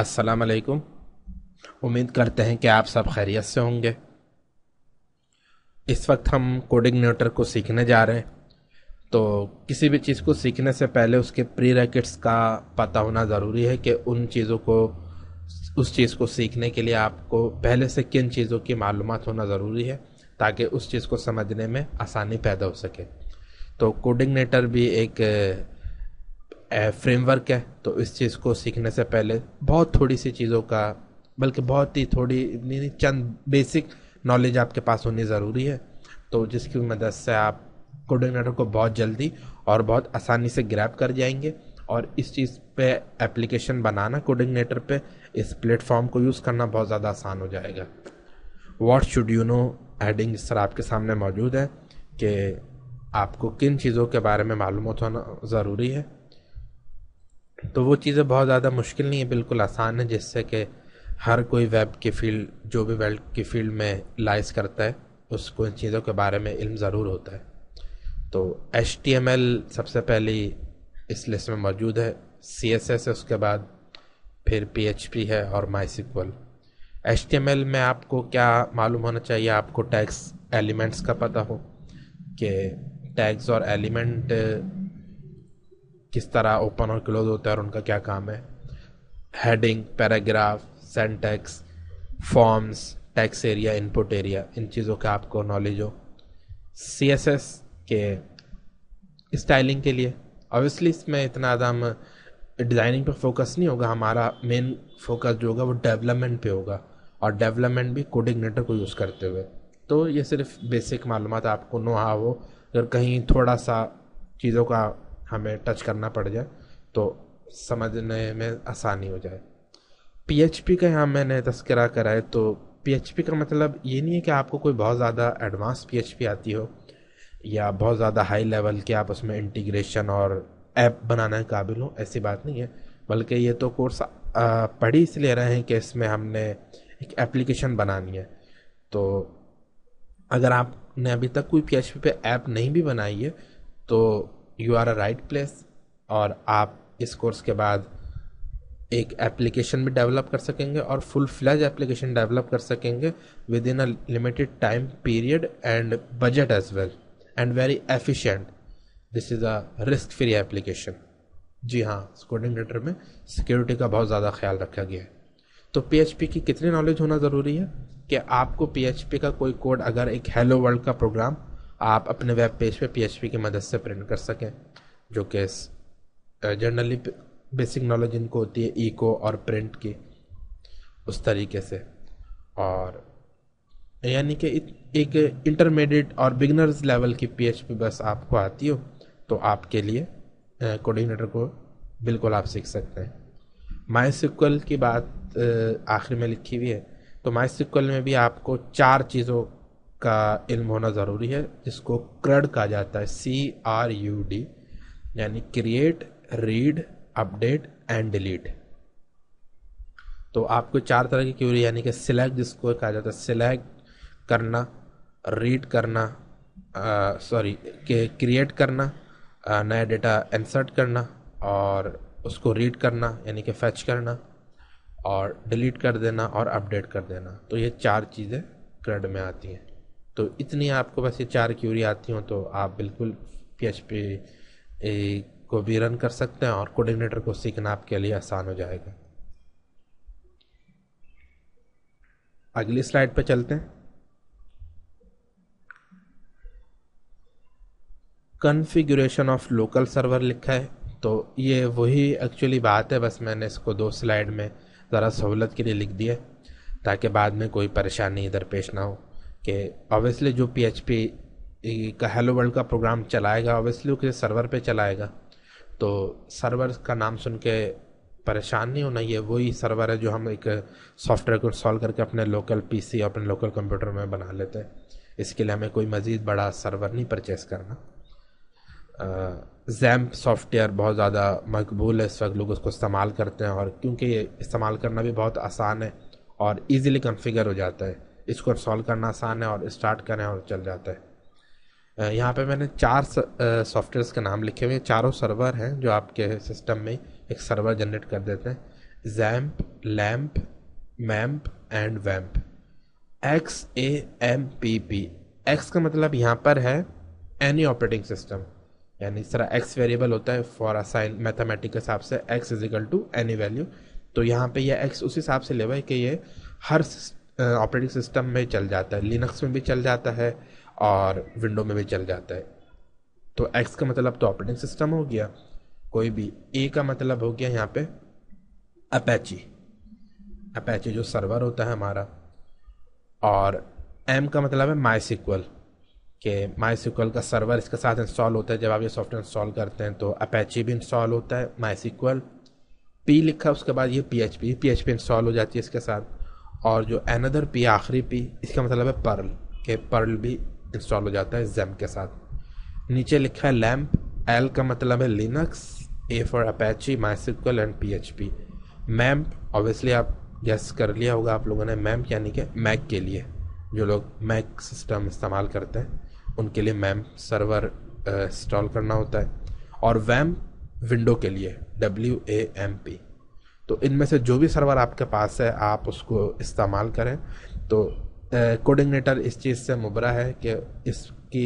अस्सलाम वालेकुम उम्मीद करते हैं कि आप सब खैरियत से होंगे इस वक्त हम कोडिंग न्यूटर को सीखने जा रहे हैं तो किसी भी चीज़ को सीखने से पहले उसके प्री रैकेट्स का पता होना ज़रूरी है कि उन चीज़ों को उस चीज़ को सीखने के लिए आपको पहले से किन चीज़ों की मालूम होना ज़रूरी है ताकि उस चीज़ को समझने में आसानी पैदा हो सके तो कोडिंग नेटर भी एक फ्रेमवर्क है तो इस चीज़ को सीखने से पहले बहुत थोड़ी सी चीज़ों का बल्कि बहुत ही थोड़ी नहीं चंद बेसिक नॉलेज आपके पास होनी ज़रूरी है तो जिसकी मदद से आप कोऑर्डिनेटर को बहुत जल्दी और बहुत आसानी से ग्रैप कर जाएंगे और इस चीज़ पे एप्लीकेशन बनाना कोऑर्डिनेटर पे इस प्लेटफॉर्म को यूज़ करना बहुत ज़्यादा आसान हो जाएगा what should you know heading sir आपके सामने मौजूद है कि आपको किन चीज़ों के बारे में मालूम होना ज़रूरी है तो वो चीज़ें बहुत ज़्यादा मुश्किल नहीं है बिल्कुल आसान है जिससे कि हर कोई वेब की फील्ड जो भी वेल्ड की फील्ड में लाइज करता है उसको इन चीज़ों के बारे में इल्म ज़रूर होता है तो एच सबसे पहली इस लिस्ट में मौजूद है सी एस एस है उसके बाद फिर पी एच पी है और MySQL H T M L में आपको क्या मालूम होना चाहिए आपको टैक्स एलिमेंट्स का पता हो कि टैग्स और एलिमेंट किस तरह ओपन और क्लोज होता है और उनका क्या काम है heading paragraph syntax forms text area input area इन चीज़ों का आपको नॉलेज हो सी एस एस के स्टाइलिंग के लिए ऑब्वियसली इसमें इतना ज़्यादा हम डिज़ाइनिंग पर फोकस नहीं होगा हमारा मेन फोकस जो होगा वो डेवलपमेंट पे होगा और डेवलपमेंट भी कोडिग्नेटर को यूज़ करते हुए तो ये सिर्फ बेसिक मालूम आपको नो हाव हो अगर कहीं थोड़ा सा चीज़ों का हमें टच करना पड़ जाए तो समझने में आसानी हो जाए पीएचपी का यहाँ मैंने तस्करा करा है तो पीएचपी का मतलब ये नहीं है कि आपको कोई बहुत ज़्यादा एडवांस पीएचपी आती हो या बहुत ज़्यादा हाई लेवल के आप उसमें इंटीग्रेशन और ऐप बनाने के काबिल हो ऐसी बात नहीं है बल्कि ये तो कोर्स पढ़ी इसलिए रहे हैं कि इसमें हमने एक एप्लीकेशन बनानी है तो अगर आपने अभी तक कोई पी पे ऐप नहीं भी बनाई है तो you are a right place और आप इस कोर्स के बाद एक एप्लीकेशन भी डेवलप कर सकेंगे और फुल फ्लैज एप्लीकेशन डेवलप कर सकेंगे with in a limited time period and budget as well and very efficient this is a risk free application जी हाँ कोडिंग लेटर में सिक्योरिटी का बहुत ज़्यादा ख्याल रखा गया है तो पी की कितनी नॉलेज होना ज़रूरी है कि आपको पी का कोई कोड अगर एक हेलो वर्ल्ड का प्रोग्राम आप अपने वेब पेज पे पीएचपी की मदद से प्रिंट कर सकें जो कि जनरली बेसिक नॉलेज इनको होती है ईको और प्रिंट की उस तरीके से और यानी कि एक इंटरमीडिएट और बिगनर्स लेवल की पीएचपी बस आपको आती हो तो आपके लिए कोऑर्डिनेटर को बिल्कुल आप सीख सकते हैं माई सिक्वल की बात आखिर में लिखी हुई है तो माई सिक्वल में भी आपको चार चीज़ों का इल्म होना ज़रूरी है जिसको क्रड कहा जाता है सी आर यू डी यानी create read update and delete तो आपको चार तरह की क्यूरी यानी कि सिलेक्ट जिसको कहा जाता है सिलेक्ट करना रीड करना सॉरी के क्रिएट करना नया डेटा इंसर्ट करना और उसको रीड करना यानी कि फैच करना और डिलीट कर देना और अपडेट कर देना तो ये चार चीज़ें क्रेड में आती हैं तो इतनी आपको बस ये चार क्यूरी आती हों तो आप बिल्कुल पी एच पी को भी रन कर सकते हैं और कोऑर्डिनेटर को सीखना आपके लिए आसान हो जाएगा अगली स्लाइड पर चलते हैं कॉन्फ़िगरेशन ऑफ लोकल सर्वर लिखा है तो ये वही एक्चुअली बात है बस मैंने इसको दो स्लाइड में ज़रा सहूलत के लिए लिख दिया ताकि बाद में कोई परेशानी इधर पेश ना हो कि ऑब्वियसली जो पी एच पी का हेलो वर्ल्ड का प्रोग्राम चलाएगा ऑब्वियसली किसी सर्वर पे चलाएगा तो सर्वर का नाम सुन के परेशान नहीं होना ये वही सर्वर है जो हम एक सॉफ्टवेयर को इंस्टॉल करके अपने लोकल पीसी और अपने लोकल कंप्यूटर में बना लेते हैं इसके लिए हमें कोई मज़ीद बड़ा सर्वर नहीं परचेस करना जैम्प सॉफ्टवेयर बहुत ज़्यादा मकबूल है इस वक्त लोग उसको इस्तेमाल करते हैं और क्योंकि ये इस्तेमाल करना भी बहुत आसान है और ईज़िली कन्फिगर हो जाता है इसको सॉल्व करना आसान है और स्टार्ट करें और चल जाता है यहाँ पे मैंने चार सॉफ्टवेयर्स के नाम लिखे हुए हैं चारों सर्वर हैं जो आपके सिस्टम में एक सर्वर जनरेट कर देते हैं जैम्प लैम्प मैम्प एंड वैम्प X A M P P X का मतलब यहाँ पर है एनी ऑपरेटिंग सिस्टम यानी इस तरह एक्स वेरिएबल होता है फॉर असाइन मैथमेटिक के हिसाब से X equal to any value तो यहाँ पे ये यह एक्स उस हिसाब से लेवा है कि ये हर ऑपरेटिंग सिस्टम में चल जाता है लिनक्स में भी चल जाता है और विंडो में भी चल जाता है तो एक्स का मतलब तो ऑपरेटिंग सिस्टम हो गया कोई भी ए का मतलब हो गया यहाँ पे अपैची अपैची जो सर्वर होता है हमारा और एम का मतलब है माई सिक्वल के माई सिक्वल का सर्वर इसके साथ इंस्टॉल होता है जब आप ये सॉफ्टवेयर इंस्टॉल करते हैं तो अपैची भी इंस्टॉल होता है माई सिक्वल पी लिखा उसके बाद ये P H P P H P install हो जाती है इसके साथ और जो एनदर पी आखिरी पी इसका मतलब है पर्ल के पर्ल भी इंस्टॉल हो जाता है जैम के साथ नीचे लिखा है लैम्प एल का मतलब है Linux A for Apache MySQL and P H P MAMP obviously आप गैस कर लिया होगा आप लोगों ने मैम्प यानी कि मैक के लिए जो लोग मैक सिस्टम इस्तेमाल करते हैं उनके लिए मैम सर्वर इंस्टॉल करना होता है और वैम विंडो के लिए डब्ल्यू ए एम पी तो इनमें से जो भी सर्वर आपके पास है आप उसको इस्तेमाल करें तो कोऑर्डिनेटर इस चीज़ से मुबरा है कि इसकी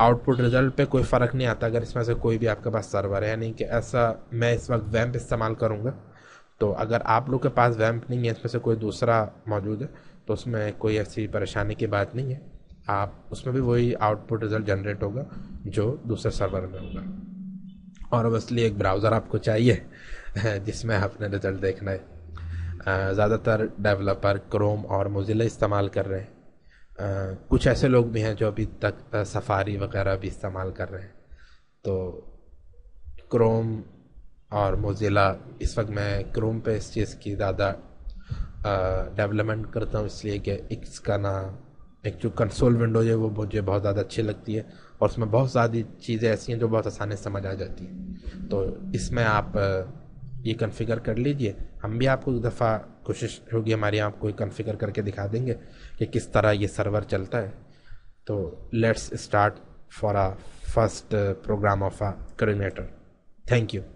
आउटपुट रिज़ल्ट पे कोई फ़र्क नहीं आता अगर इसमें से कोई भी आपके पास सर्वर है यानी कि ऐसा मैं इस वक्त वैम्प इस्तेमाल करूँगा तो अगर आप लोग के पास वैम्प नहीं है इसमें से कोई दूसरा मौजूद है तो उसमें कोई ऐसी परेशानी की बात नहीं है आप उसमें भी वही आउटपुट रिज़ल्ट जनरेट होगा जो दूसरे सर्वर में होगा और ऑबियसली एक ब्राउज़र आपको चाहिए जिसमें अपने रिज़ल्ट देखना है ज़्यादातर डेवलपर क्रोम और मोजिला इस्तेमाल कर रहे हैं कुछ ऐसे लोग भी हैं जो अभी तक सफारी वगैरह भी इस्तेमाल कर रहे हैं तो क्रोम और मोजिला इस वक्त मैं क्रोम पे इस चीज़ की ज़्यादा डेवलपमेंट करता हूँ इसलिए कि इसका ना एक जो कंसोल विंडोज है वो मुझे बहुत ज़्यादा अच्छी लगती है और उसमें बहुत सारी चीज़ें ऐसी हैं जो बहुत आसानी से समझ आ जाती हैं तो इसमें आप ये कन्फ़िगर कर लीजिए हम भी आपको एक दफ़ा कोशिश होगी हमारी आपको कन्फ़िगर करके दिखा देंगे कि किस तरह ये सर्वर चलता है तो let's start for a first program of a क्रिमेटर थैंक यू